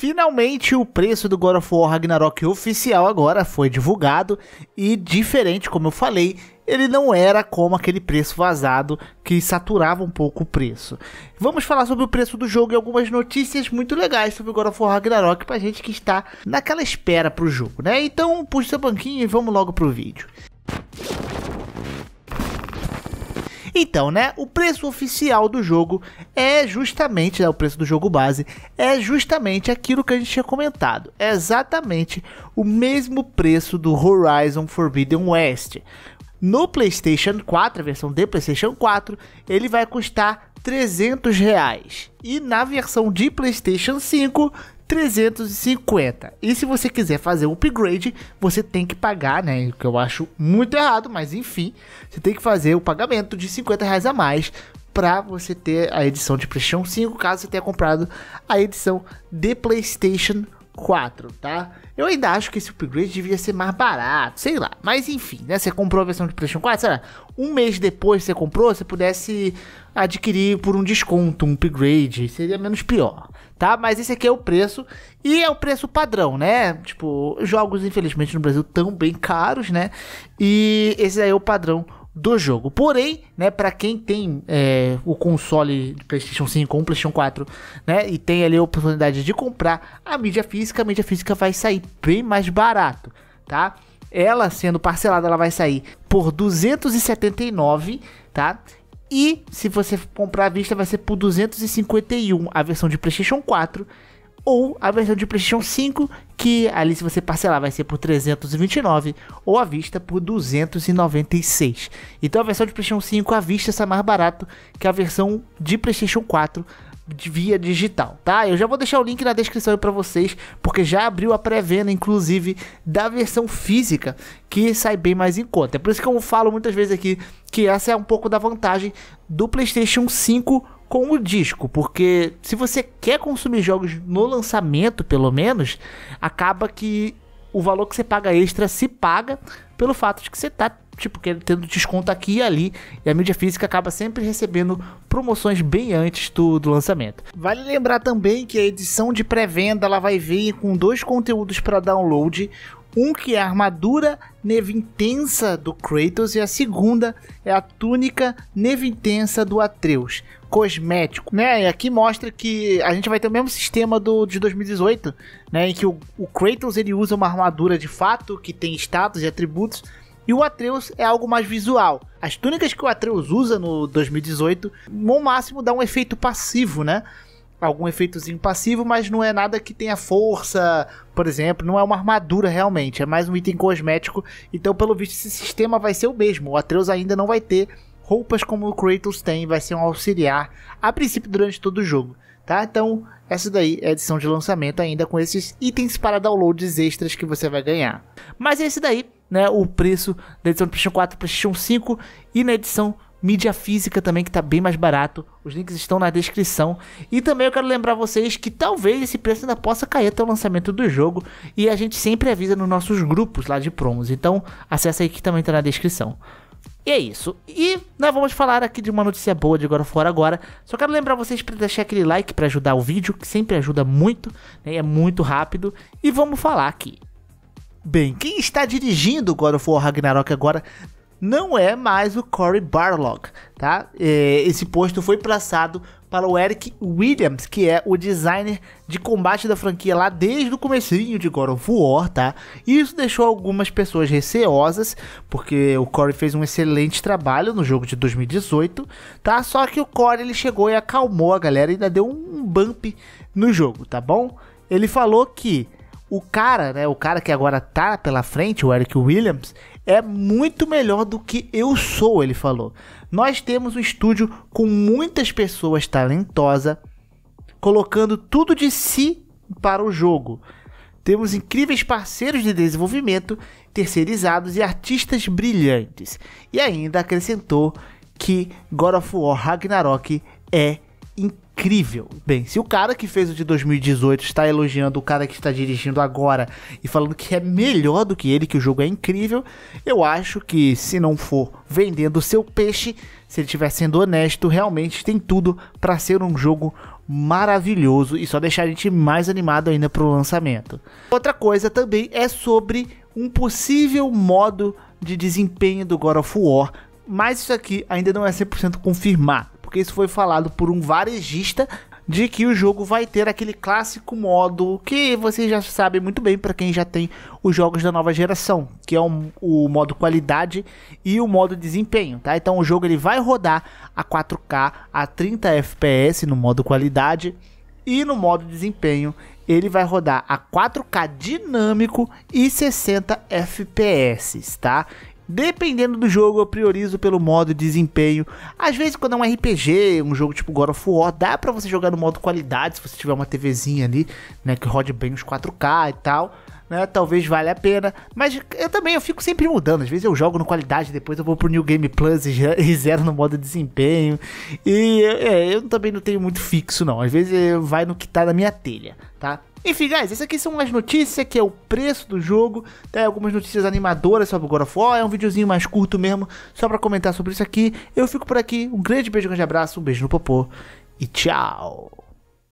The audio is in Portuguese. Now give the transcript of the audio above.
Finalmente, o preço do God of War Ragnarok oficial agora foi divulgado e diferente, como eu falei, ele não era como aquele preço vazado que saturava um pouco o preço. Vamos falar sobre o preço do jogo e algumas notícias muito legais sobre o God of War Ragnarok pra gente que está naquela espera pro jogo, né? Então, puxa o banquinho e vamos logo pro vídeo. Então, né, o preço oficial do jogo é justamente, né, o preço do jogo base, é justamente aquilo que a gente tinha comentado. É exatamente o mesmo preço do Horizon Forbidden West. No PlayStation 4, a versão de PlayStation 4, ele vai custar 300 reais. E na versão de PlayStation 5, 350. E se você quiser fazer o upgrade, você tem que pagar, né? O que eu acho muito errado, mas enfim, você tem que fazer o pagamento de 50 reais a mais para você ter a edição de PlayStation 5, caso você tenha comprado a edição de PlayStation 4. 4, tá? Eu ainda acho que esse upgrade devia ser mais barato, sei lá. Mas enfim, né? Você comprou a versão de PlayStation 4, sei lá, um mês depois que você comprou, você pudesse adquirir por um desconto, um upgrade, seria menos pior, tá? Mas esse aqui é o preço e é o preço padrão, né? Tipo, jogos infelizmente no Brasil tão bem caros, né? E esse aí é o padrão do jogo. Porém, né, para quem tem é, o console PlayStation 5 ou PlayStation 4, né, e tem ali a oportunidade de comprar a mídia física, a mídia física vai sair bem mais barato, tá? Ela sendo parcelada, ela vai sair por 279, tá? E se você comprar à vista, vai ser por 251 a versão de PlayStation 4 ou a versão de PlayStation 5, que ali se você parcelar vai ser por 329 ou à vista por 296. Então a versão de PlayStation 5 à vista está mais barato que a versão de PlayStation 4 via digital, tá? Eu já vou deixar o link na descrição aí para vocês, porque já abriu a pré-venda inclusive da versão física, que sai bem mais em conta. É por isso que eu falo muitas vezes aqui que essa é um pouco da vantagem do PlayStation 5 com o disco, porque se você quer consumir jogos no lançamento, pelo menos, acaba que o valor que você paga extra se paga pelo fato de que você tá tipo tendo desconto aqui e ali e a mídia física acaba sempre recebendo promoções bem antes do, do lançamento. Vale lembrar também que a edição de pré-venda ela vai vir com dois conteúdos para download, um que é a armadura neve intensa do Kratos e a segunda é a túnica neve intensa do Atreus cosmético, né? E aqui mostra que a gente vai ter o mesmo sistema do de 2018, né? Em que o, o Kratos ele usa uma armadura de fato que tem status e atributos e o Atreus é algo mais visual. As túnicas que o Atreus usa no 2018, no máximo dá um efeito passivo, né? Algum efeitozinho passivo, mas não é nada que tenha força, por exemplo, não é uma armadura realmente, é mais um item cosmético. Então, pelo visto, esse sistema vai ser o mesmo. O Atreus ainda não vai ter roupas como o Kratos tem, vai ser um auxiliar a princípio durante todo o jogo, tá? Então, essa daí é a edição de lançamento ainda com esses itens para downloads extras que você vai ganhar. Mas esse daí, né, o preço da edição do PlayStation 4, PlayStation 5 e na edição mídia física também que está bem mais barato. Os links estão na descrição. E também eu quero lembrar vocês que talvez esse preço ainda possa cair até o lançamento do jogo e a gente sempre avisa nos nossos grupos lá de promos. Então, acessa aí que também está na descrição. E é isso. E nós né, vamos falar aqui de uma notícia boa de agora fora agora. Só quero lembrar vocês para deixar aquele like para ajudar o vídeo, que sempre ajuda muito, né? é muito rápido. E vamos falar aqui. Bem, quem está dirigindo God of War Ragnarok agora não é mais o Corey Barlog, tá? É, esse posto foi passado para o Eric Williams, que é o designer de combate da franquia lá desde o comecinho de God of War, tá? E isso deixou algumas pessoas receosas, porque o Corey fez um excelente trabalho no jogo de 2018, tá? Só que o Corey ele chegou e acalmou a galera e ainda deu um bump no jogo, tá bom? Ele falou que o cara, né, o cara que agora tá pela frente, o Eric Williams, é muito melhor do que eu sou, ele falou. Nós temos um estúdio com muitas pessoas talentosas, colocando tudo de si para o jogo. Temos incríveis parceiros de desenvolvimento, terceirizados e artistas brilhantes. E ainda acrescentou que God of War Ragnarok é incrível incrível. Bem, se o cara que fez o de 2018 está elogiando o cara que está dirigindo agora e falando que é melhor do que ele, que o jogo é incrível, eu acho que se não for vendendo seu peixe, se ele estiver sendo honesto, realmente tem tudo para ser um jogo maravilhoso e só deixar a gente mais animado ainda para o lançamento. Outra coisa também é sobre um possível modo de desempenho do God of War, mas isso aqui ainda não é 100% confirmado porque isso foi falado por um varejista de que o jogo vai ter aquele clássico modo que vocês já sabem muito bem para quem já tem os jogos da nova geração, que é o, o modo qualidade e o modo desempenho, tá? Então o jogo ele vai rodar a 4K a 30 FPS no modo qualidade e no modo desempenho ele vai rodar a 4K dinâmico e 60 FPS, tá? Dependendo do jogo, eu priorizo pelo modo desempenho. Às vezes, quando é um RPG, um jogo tipo God of War, dá pra você jogar no modo qualidade, se você tiver uma TVzinha ali, né, que rode bem os 4K e tal. Né, talvez valha a pena, mas eu também eu fico sempre mudando. Às vezes eu jogo no qualidade, depois eu vou pro New Game Plus e zero no modo desempenho. E é, eu também não tenho muito fixo não. Às vezes vai no que tá na minha telha, tá? Enfim, guys, essas aqui são as notícias que é o preço do jogo, tem algumas notícias animadoras sobre o God of War, é um videozinho mais curto mesmo, só para comentar sobre isso aqui. Eu fico por aqui, um grande beijo, um grande abraço, um beijo no popô e tchau!